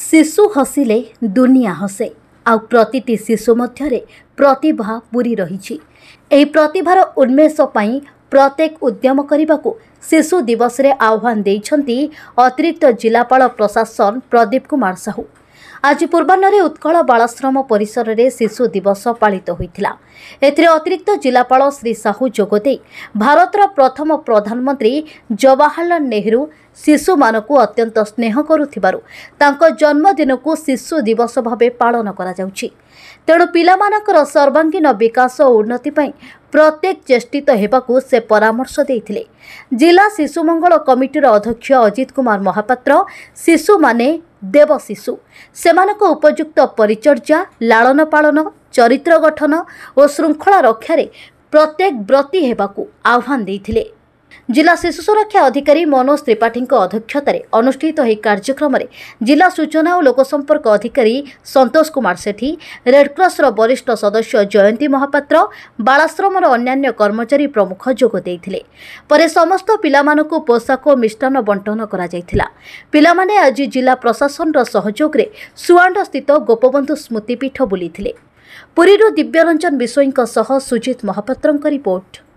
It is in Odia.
ଶିଶୁ ହସିଲେ ଦୁନିଆ ହସେ ଆଉ ପ୍ରତିଟି ଶିଶୁ ମଧ୍ୟରେ ପ୍ରତିଭା ପୁରି ରହିଛି ଏହି ପ୍ରତିଭାର ଉନ୍ମେଷ ପାଇଁ ପ୍ରତ୍ୟେକ ଉଦ୍ୟମ କରିବାକୁ ଶିଶୁ ଦିବସରେ ଆହ୍ୱାନ ଦେଇଛନ୍ତି ଅତିରିକ୍ତ ଜିଲ୍ଲାପାଳ ପ୍ରଶାସନ ପ୍ରଦୀପ କୁମାର ସାହୁ ଆଜି ପୂର୍ବାହ୍ନରେ ଉତ୍କଳ ବାଳାଶ୍ରମ ପରିସରରେ ଶିଶୁ ଦିବସ ପାଳିତ ହୋଇଥିଲା ଏଥିରେ ଅତିରିକ୍ତ ଜିଲ୍ଲାପାଳ ଶ୍ରୀ ସାହୁ ଯୋଗଦେଇ ଭାରତର ପ୍ରଥମ ପ୍ରଧାନମନ୍ତ୍ରୀ ଜବାହରଲାଲ ନେହେରୁ ଶିଶୁମାନଙ୍କୁ ଅତ୍ୟନ୍ତ ସ୍ନେହ କରୁଥିବାରୁ ତାଙ୍କ ଜନ୍ମଦିନକୁ ଶିଶୁ ଦିବସ ଭାବେ ପାଳନ କରାଯାଉଛି ତେଣୁ ପିଲାମାନଙ୍କର ସର୍ବାଙ୍ଗୀନ ବିକାଶ ଓ ଉନ୍ନତି ପାଇଁ ପ୍ରତ୍ୟେକ ଚେଷ୍ଟିତ ହେବାକୁ ସେ ପରାମର୍ଶ ଦେଇଥିଲେ ଜିଲ୍ଲା ଶିଶୁ ମଙ୍ଗଳ କମିଟିର ଅଧ୍ୟକ୍ଷ ଅଜିତ କୁମାର ମହାପାତ୍ର ଶିଶୁମାନେ ଦେବ ଶିଶୁ ସେମାନଙ୍କ ଉପଯୁକ୍ତ ପରିଚର୍ଯ୍ୟା ଲାଳନ ପାଳନ ଚରିତ୍ର ଗଠନ ଓ ଶୃଙ୍ଖଳା ରକ୍ଷାରେ ପ୍ରତ୍ୟେକ ବ୍ରତୀ ହେବାକୁ ଆହ୍ୱାନ ଦେଇଥିଲେ ଜିଲ୍ଲା ଶିଶୁ ସୁରକ୍ଷା ଅଧିକାରୀ ମନୋଜ ତ୍ରିପାଠୀଙ୍କ ଅଧ୍ୟକ୍ଷତାରେ ଅନୁଷ୍ଠିତ ଏହି କାର୍ଯ୍ୟକ୍ରମରେ ଜିଲ୍ଲା ସୂଚନା ଓ ଲୋକସମ୍ପର୍କ ଅଧିକାରୀ ସନ୍ତୋଷ କୁମାର ସେଠୀ ରେଡ୍କ୍ରସ୍ର ବରିଷ୍ଠ ସଦସ୍ୟ ଜୟନ୍ତୀ ମହାପାତ୍ର ବାଳାଶ୍ରମର ଅନ୍ୟାନ୍ୟ କର୍ମଚାରୀ ପ୍ରମୁଖ ଯୋଗ ଦେଇଥିଲେ ପରେ ସମସ୍ତ ପିଲାମାନଙ୍କୁ ପୋଷାକ ଓ ମିଷ୍ଟାନ୍ନ ବଣ୍ଟନ କରାଯାଇଥିଲା ପିଲାମାନେ ଆଜି ଜିଲ୍ଲା ପ୍ରଶାସନର ସହଯୋଗରେ ସୁଆଣ୍ଡ ସ୍ଥିତ ଗୋପବନ୍ଧୁ ସ୍ମୃତିପୀଠ ବୁଲିଥିଲେ ପୁରୀରୁ ଦିବ୍ୟରଞ୍ଜନ ବିଷୋଇଙ୍କ ସହ ସୁଜିତ ମହାପାତ୍ରଙ୍କ ରିପୋର୍ଟ